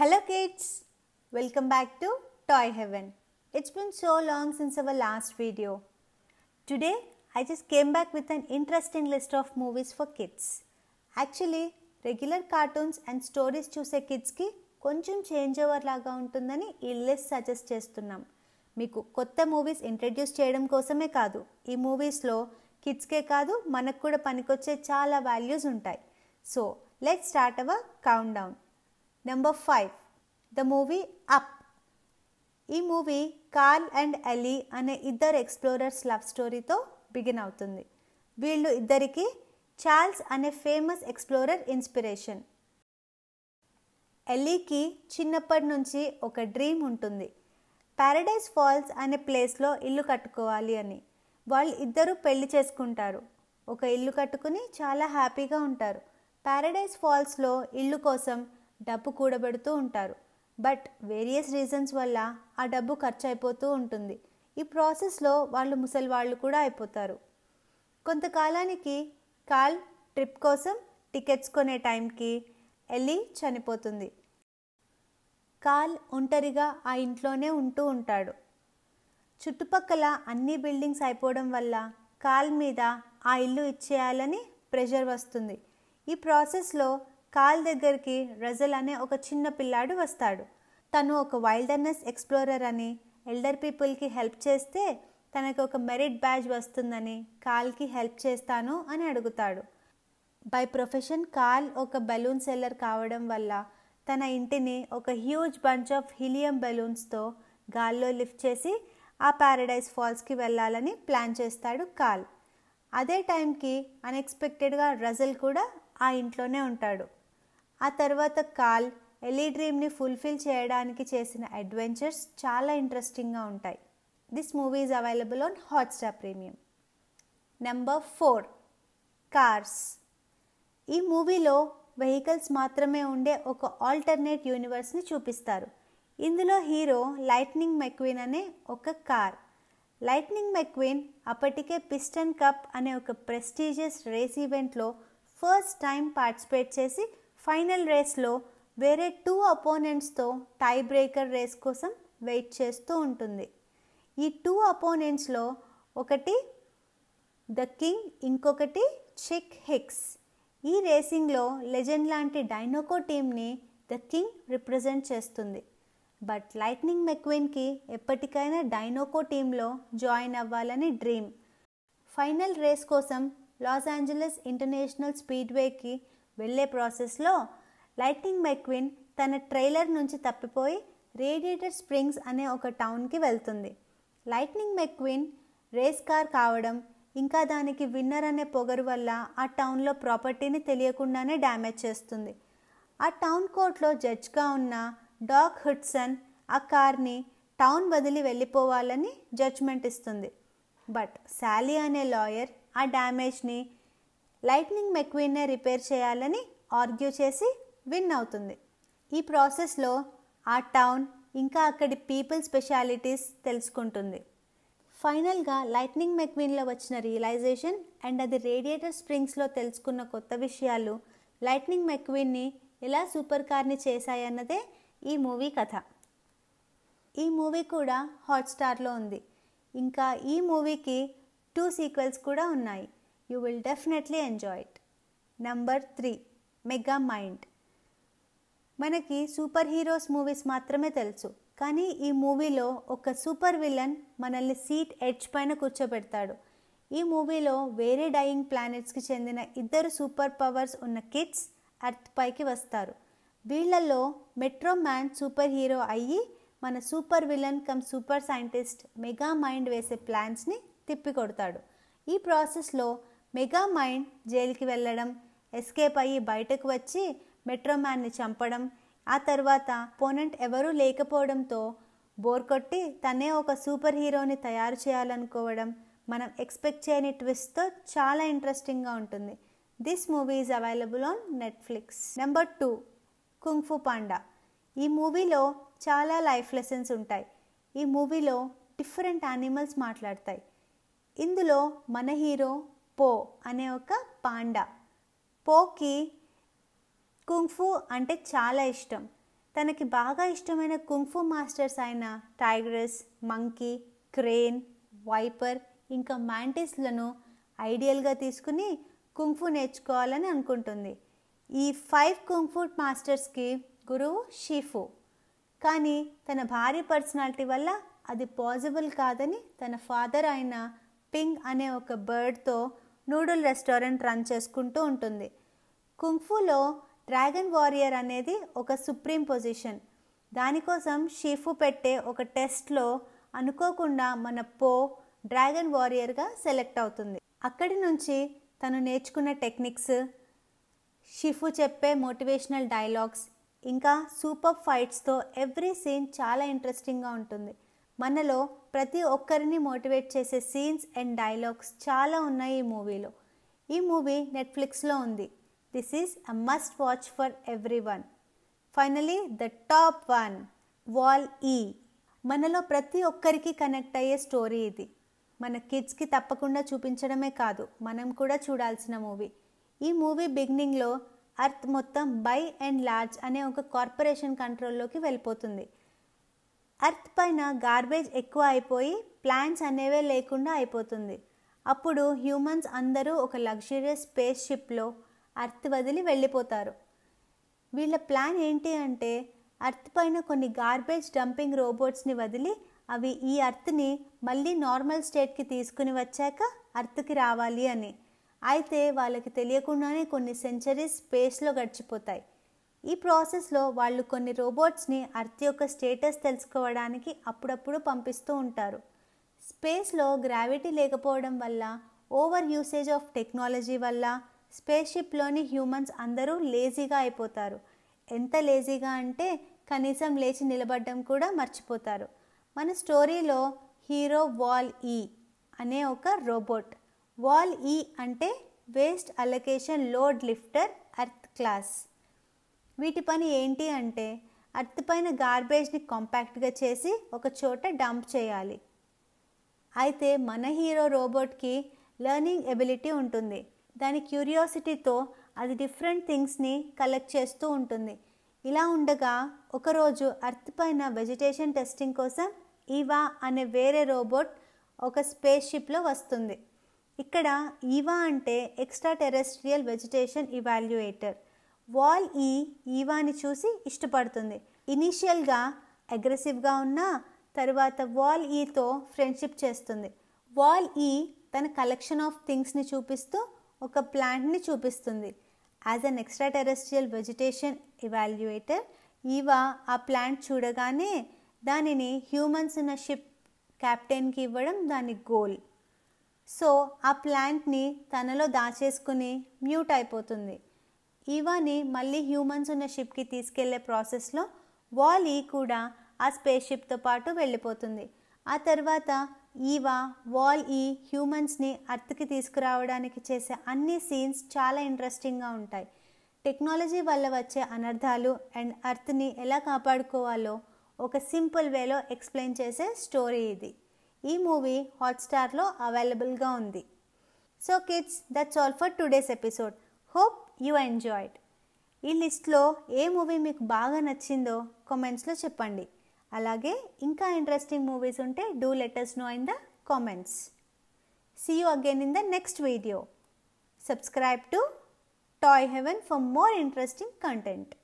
Hello kids! Welcome back to Toy Heaven. It's been so long since our last video. Today I just came back with an interesting list of movies for kids. Actually, regular cartoons and stories చూసే కిడ్స్కి కొంచెం change over లాగా ఉంటుందని ఈ list suggest చేస్తున్నాం మీకు కొత్త movies introduce చేయడం కోసమే కాదు ఈ మూవీస్లో కిడ్స్కే కాదు మనకు కూడా పనికొచ్చే చాలా వాల్యూస్ ఉంటాయి so let start our countdown number five the movie Up ఈ మూవీ కార్ల్ అండ్ అలీ అనే ఇద్దరు ఎక్స్ప్లోరర్స్ లవ్ స్టోరీతో బిగిన్ అవుతుంది వీళ్ళు ఇద్దరికి చార్ల్స్ అనే ఫేమస్ ఎక్స్ప్లోరర్ ఇన్స్పిరేషన్ ఎలీకి చిన్నప్పటి నుంచి ఒక డ్రీమ్ ఉంటుంది పారడైజ్ ఫాల్స్ అనే ప్లేస్లో ఇల్లు కట్టుకోవాలి అని వాళ్ళు ఇద్దరు పెళ్లి చేసుకుంటారు ఒక ఇల్లు కట్టుకుని చాలా హ్యాపీగా ఉంటారు ప్యారడైజ్ ఫాల్స్లో ఇల్లు కోసం డబ్బు కూడబెడుతూ ఉంటారు బట్ వేరియస్ రీజన్స్ వల్ల ఆ డబ్బు ఖర్చు అయిపోతూ ఉంటుంది ఈ ప్రాసెస్లో వాళ్ళు ముసలి వాళ్ళు కూడా అయిపోతారు కొంతకాలానికి కాల్ ట్రిప్ కోసం టికెట్స్ కొనే టైంకి వెళ్ళి చనిపోతుంది కాల్ ఒంటరిగా ఆ ఇంట్లోనే ఉంటూ ఉంటాడు చుట్టుపక్కల అన్ని బిల్డింగ్స్ అయిపోవడం వల్ల కాల్ మీద ఆ ఇల్లు ఇచ్చేయాలని ప్రెషర్ వస్తుంది ఈ ప్రాసెస్లో కాల్ దగ్గరికి రజల్ అనే ఒక చిన్న పిల్లాడు వస్తాడు తను ఒక వైల్డర్నెస్ ఎక్స్ప్లోరర్ అని ఎల్డర్ పీపుల్కి హెల్ప్ చేస్తే తనకు ఒక మెరిట్ బ్యాజ్ వస్తుందని కాల్కి హెల్ప్ చేస్తాను అని అడుగుతాడు బై ప్రొఫెషన్ కాల్ ఒక బెలూన్ సెల్లర్ కావడం వల్ల తన ఇంటిని ఒక హ్యూజ్ బంచ్ ఆఫ్ హీలియం బెలూన్స్తో గాల్లో లిఫ్ట్ చేసి ఆ ప్యారడైజ్ ఫాల్స్కి వెళ్ళాలని ప్లాన్ చేస్తాడు కాల్ అదే టైంకి అన్ఎక్స్పెక్టెడ్గా రజల్ కూడా ఆ ఇంట్లోనే ఉంటాడు ఆ తర్వాత కాల్ ఎలీ డ్రీమ్ని ఫుల్ఫిల్ చేయడానికి చేసిన అడ్వెంచర్స్ చాలా ఇంట్రెస్టింగ్గా ఉంటాయి this movie is available on Hotstar premium number four Cars ఈ మూవీలో వెహికల్స్ మాత్రమే ఉండే ఒక ఆల్టర్నేట్ యూనివర్స్ని చూపిస్తారు ఇందులో హీరో లైట్నింగ్ మెక్వీన్ అనే ఒక కార్ లైట్నింగ్ మెక్వీన్ అప్పటికే పిస్టన్ కప్ అనే ఒక ప్రెస్టీజియస్ రేస్ ఈవెంట్లో ఫస్ట్ టైం పార్టిసిపేట్ చేసి ఫైనల్ రేస్లో వేరే టూ అపోనెంట్స్తో టై బ్రేకర్ రేస్ కోసం వెయిట్ చేస్తూ ఉంటుంది ఈ టూ అపోనెంట్స్లో ఒకటి ద కింగ్ ఇంకొకటి చెక్ హిక్స్ ఈ రేసింగ్లో లెజెండ్ లాంటి డైనోకో టీమ్ని ద కింగ్ రిప్రజెంట్ చేస్తుంది బట్ లైట్నింగ్ మెక్విన్కి ఎప్పటికైనా డైనోకో టీంలో జాయిన్ అవ్వాలని డ్రీమ్ ఫైనల్ రేస్ కోసం లాస్ ఏంజలస్ ఇంటర్నేషనల్ స్పీడ్వేకి వెళ్లే ప్రాసెస్లో లైటింగ్ మెక్విన్ తన ట్రైలర్ నుంచి తప్పిపోయి రేడియేటర్ స్ప్రింగ్స్ అనే ఒక టౌన్కి వెళ్తుంది లైట్నింగ్ మెక్విన్ రేస్ కార్ కావడం ఇంకా దానికి విన్నర్ అనే పొగరు వల్ల ఆ టౌన్లో ప్రాపర్టీని తెలియకుండానే డ్యామేజ్ చేస్తుంది ఆ టౌన్ కోర్ట్లో జడ్జ్గా ఉన్న డాక్ హుడ్సన్ ఆ కార్ని టౌన్ వదిలి వెళ్ళిపోవాలని జడ్జ్మెంట్ ఇస్తుంది బట్ శాలీ అనే లాయర్ ఆ డ్యామేజ్ని లైట్నింగ్ మెక్వీన్నే రిపేర్ చేయాలని ఆర్గ్యూ చేసి విన్ అవుతుంది ఈ ప్రాసెస్లో ఆ టౌన్ ఇంకా అక్కడి పీపుల్ స్పెషాలిటీస్ తెలుసుకుంటుంది ఫైనల్గా లైట్నింగ్ మెక్విన్లో వచ్చిన రియలైజేషన్ అండ్ అది రేడియేటర్ స్ప్రింగ్స్లో తెలుసుకున్న కొత్త విషయాలు లైట్నింగ్ మెక్విన్ని ఎలా సూపర్ కార్ని చేశాయన్నదే ఈ మూవీ కథ ఈ మూవీ కూడా హాట్స్టార్లో ఉంది ఇంకా ఈ మూవీకి టూ సీక్వెల్స్ కూడా ఉన్నాయి you will definitely enjoy it. Number three Megamind మనకి సూపర్ హీరోస్ మూవీస్ మాత్రమే తెలుసు కానీ ఈ మూవీలో ఒక సూపర్ విలన్ మనల్ని సీట్ ఎడ్జ్ పైన కూర్చోబెడతాడు ఈ మూవీలో వేరే డైయింగ్ ప్లానెట్స్కి చెందిన ఇద్దరు సూపర్ పవర్స్ ఉన్న కిడ్స్ అర్త్ పైకి వస్తారు వీళ్లలో మెట్రో మ్యాన్ సూపర్ హీరో అయ్యి మన supervillain come super scientist Megamind వేసే ప్లాన్స్ని తిప్పికొడతాడు ఈ ప్రాసెస్లో మెగా మైండ్ జైలుకి వెళ్ళడం ఎస్కేప్ అయ్యి బయటకు వచ్చి మ్యాన్ని చంపడం ఆ తర్వాత పోనెంట్ ఎవరూ లేకపోవడంతో బోర్ కొట్టి తనే ఒక సూపర్ హీరోని తయారు చేయాలనుకోవడం మనం ఎక్స్పెక్ట్ చేయని ట్విస్ట్తో చాలా ఇంట్రెస్టింగ్గా ఉంటుంది this movie is available on Netflix number two Kung Fu Panda ఈ మూవీలో చాలా లైఫ్ లెసన్స్ ఉంటాయి ఈ మూవీలో డిఫరెంట్ యానిమల్స్ మాట్లాడతాయి ఇందులో మన హీరో పో అనే ఒక పాండా పోకి కుంఫు అంటే చాలా ఇష్టం తనకి బాగా ఇష్టమైన కుంఫు మాస్టర్స్ అయిన టైగ్రస్ మంకీ క్రేన్ వైపర్ ఇంకా మ్యాంటిస్లను ఐడియల్గా తీసుకుని కుంఫు నేర్చుకోవాలని అనుకుంటుంది ఈ ఫైవ్ కుంఫు మాస్టర్స్కి గురువు షీఫు కానీ తన భారీ పర్సనాలిటీ వల్ల అది పాజిబుల్ కాదని తన ఫాదర్ అయిన పింగ్ అనే ఒక బర్డ్తో నూడుల్ రెస్టారెంట్ రన్ చేసుకుంటూ ఉంటుంది కుంగ్ఫూలో డ్రాగన్ వారియర్ అనేది ఒక సుప్రీం పొజిషన్ దానికోసం షీఫు పెట్టే ఒక టెస్ట్లో అనుకోకుండా మన పో డ్రాగన్ వారియర్గా సెలెక్ట్ అవుతుంది అక్కడి నుంచి తను నేర్చుకున్న టెక్నిక్స్ షిఫు చెప్పే మోటివేషనల్ డైలాగ్స్ ఇంకా సూపర్ ఫైట్స్తో ఎవ్రీ సీన్ చాలా ఇంట్రెస్టింగ్గా ఉంటుంది మనలో ప్రతి ఒక్కరిని మోటివేట్ చేసే సీన్స్ అండ్ డైలాగ్స్ చాలా ఉన్నాయి ఈ మూవీలో ఈ మూవీ నెట్ఫ్లిక్స్లో ఉంది this is a must watch for everyone finally the top one వాల్ ఈ మనలో ప్రతి ఒక్కరికి కనెక్ట్ అయ్యే స్టోరీ ఇది మన కిడ్స్కి తప్పకుండా చూపించడమే కాదు మనం కూడా చూడాల్సిన మూవీ ఈ మూవీ బిగినింగ్లో అర్త్ మొత్తం బై అండ్ లార్జ్ అనే ఒక కార్పొరేషన్ కంట్రోల్లోకి వెళ్ళిపోతుంది అర్త్ పైన గార్బేజ్ ఎక్కువ అయిపోయి ప్లాంట్స్ అనేవే లేకుండా అయిపోతుంది అప్పుడు హ్యూమన్స్ అందరూ ఒక లగ్జరియస్ స్పేస్ షిప్లో అర్త్ వదిలి వెళ్ళిపోతారు వీళ్ళ ప్లాన్ ఏంటి అంటే అర్త్ పైన కొన్ని గార్బేజ్ డంపింగ్ రోబోట్స్ని వదిలి అవి ఈ అర్త్ని మళ్ళీ నార్మల్ స్టేట్కి తీసుకుని వచ్చాక అర్త్కి రావాలి అని అయితే వాళ్ళకి తెలియకుండానే కొన్ని సెంచరీస్ స్పేస్లో గడిచిపోతాయి ఈ ప్రాసెస్లో వాళ్ళు కొన్ని రోబోట్స్ని అర్త్ యొక్క స్టేటస్ తెలుసుకోవడానికి అప్పుడప్పుడు పంపిస్తూ ఉంటారు స్పేస్లో గ్రావిటీ లేకపోవడం వల్ల ఓవర్ యూసేజ్ ఆఫ్ టెక్నాలజీ వల్ల స్పేస్ షిప్లోని హ్యూమన్స్ అందరూ లేజీగా అయిపోతారు ఎంత లేజీగా అంటే కనీసం లేచి నిలబడడం కూడా మర్చిపోతారు మన స్టోరీలో హీరో వాల్ ఈ అనే ఒక రోబోట్ వాల్ ఈ అంటే waste allocation load lifter earth class వీటి పని ఏంటి అంటే అత్తిపైన గార్బేజ్ని కాంపాక్ట్గా చేసి ఒక చోట డంప్ చేయాలి అయితే మన హీరో రోబోట్కి లెర్నింగ్ ఎబిలిటీ ఉంటుంది దాని క్యూరియాసిటీతో అది డిఫరెంట్ థింగ్స్ని కలెక్ట్ చేస్తూ ఉంటుంది ఇలా ఉండగా ఒకరోజు అర్త్ పైన వెజిటేషన్ టెస్టింగ్ కోసం ఈవా అనే వేరే రోబోట్ ఒక స్పేస్ షిప్లో వస్తుంది ఇక్కడ ఈవా అంటే ఎక్స్ట్రా టెరెస్ట్రియల్ వెజిటేషన్ ఇవాల్యుయేటర్ వాల్ ఈ ఈవాని చూసి ఇష్టపడుతుంది ఇనీషియల్గా అగ్రెసివ్గా ఉన్నా తరువాత వాల్ ఈతో ఫ్రెండ్షిప్ చేస్తుంది వాల్ ఈ తన కలెక్షన్ ఆఫ్ థింగ్స్ని చూపిస్తూ ఒక ప్లాంట్ని చూపిస్తుంది as an extra terrestrial vegetation evaluator EVE ఆ ప్లాంట్ చూడగానే దానిని హ్యూమన్స్ ఉన్న షిప్ క్యాప్టెన్కి ఇవ్వడం దాని గోల్ సో ఆ ప్లాంట్ని తనలో దాచేసుకుని మ్యూట్ అయిపోతుంది ఈవాని మళ్ళీ హ్యూమన్స్ ఉన్న షిప్కి తీసుకెళ్లే ప్రాసెస్లో వాలీ కూడా ఆ స్పేస్ షిప్తో పాటు వెళ్ళిపోతుంది ఆ తర్వాత ఈవా వాల్ ఈ హ్యూమన్స్ని అర్త్కి తీసుకురావడానికి చేసే అన్ని సీన్స్ చాలా ఇంట్రెస్టింగ్గా ఉంటాయి టెక్నాలజీ వల్ల వచ్చే అనర్థాలు అండ్ అర్త్ని ఎలా కాపాడుకోవాలో ఒక సింపుల్ వేలో ఎక్స్ప్లెయిన్ చేసే స్టోరీ ఇది ఈ మూవీ హాట్స్టార్లో అవైలబుల్గా ఉంది so kids that's all for today's episode hope you enjoy ఈ లిస్ట్లో ఏ మూవీ మీకు బాగా నచ్చిందో కామెంట్స్లో చెప్పండి అలాగే ఇంకా ఇంట్రెస్టింగ్ మూవీస్ ఉంటే do let us know in the comments see you again in the next video subscribe to Toy Heaven for more interesting content